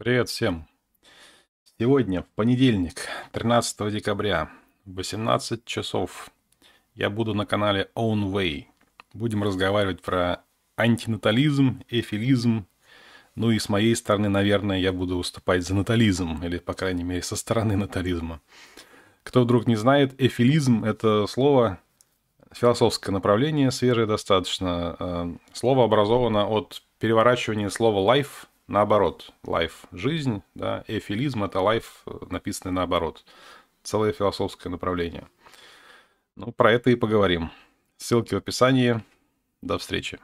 Привет всем! Сегодня, в понедельник, 13 декабря, 18 часов, я буду на канале Own Way. Будем разговаривать про антинатализм, эфилизм, ну и с моей стороны, наверное, я буду выступать за натализм, или, по крайней мере, со стороны натализма. Кто вдруг не знает, эфилизм – это слово, философское направление, свежее достаточно. Эм, слово образовано от переворачивания слова «life», наоборот, лайф – жизнь, да, эфилизм – это лайф, э, написанный наоборот. Целое философское направление. Ну, про это и поговорим. Ссылки в описании. До встречи.